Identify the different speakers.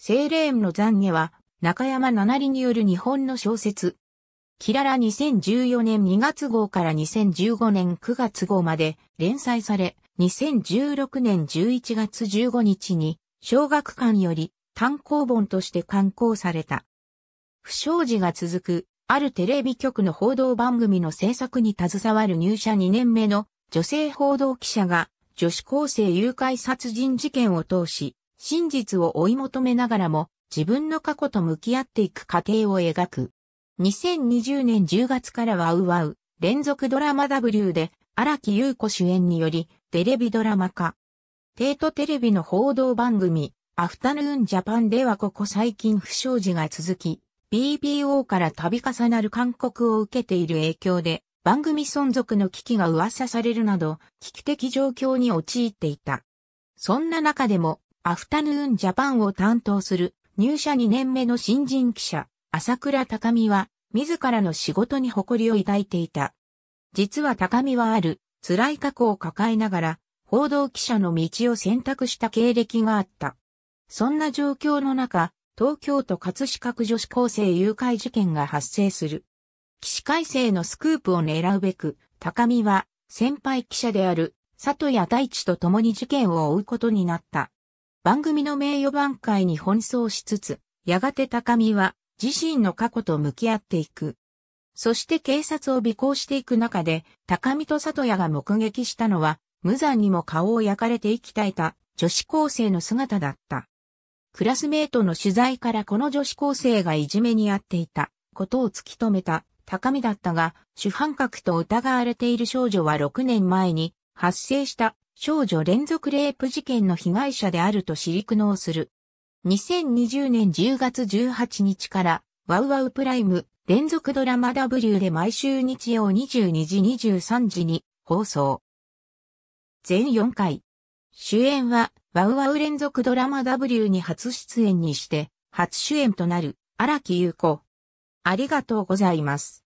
Speaker 1: セレーンの残悔は、中山七里による日本の小説。キララ2014年2月号から2015年9月号まで連載され、2016年11月15日に、小学館より単行本として刊行された。不祥事が続く、あるテレビ局の報道番組の制作に携わる入社2年目の女性報道記者が女子高生誘拐殺人事件を通し、真実を追い求めながらも自分の過去と向き合っていく過程を描く。2020年10月からワウワウ連続ドラマ W で荒木優子主演によりテレビドラマ化。帝都テレビの報道番組アフタヌーンジャパンではここ最近不祥事が続き、BBO から度重なる勧告を受けている影響で番組存続の危機が噂されるなど危機的状況に陥っていた。そんな中でもアフタヌーンジャパンを担当する入社2年目の新人記者、朝倉高見は、自らの仕事に誇りを抱いていた。実は高見はある、辛い過去を抱えながら、報道記者の道を選択した経歴があった。そんな状況の中、東京都葛飾区女子高生誘拐事件が発生する。起死回生のスクープを狙うべく、高見は先輩記者である佐藤谷大地と共に事件を追うことになった。番組の名誉挽回に奔走しつつ、やがて高見は自身の過去と向き合っていく。そして警察を尾行していく中で、高見と里谷が目撃したのは、無残にも顔を焼かれて生きたえた女子高生の姿だった。クラスメートの取材からこの女子高生がいじめにあっていたことを突き止めた高見だったが、主犯格と疑われている少女は6年前に発生した少女連続レイプ事件の被害者であると知り苦悩する。2020年10月18日から、ワウワウプライム連続ドラマ W で毎週日曜22時23時に放送。全4回。主演は、ワウワウ連続ドラマ W に初出演にして、初主演となる、荒木優子。ありがとうございます。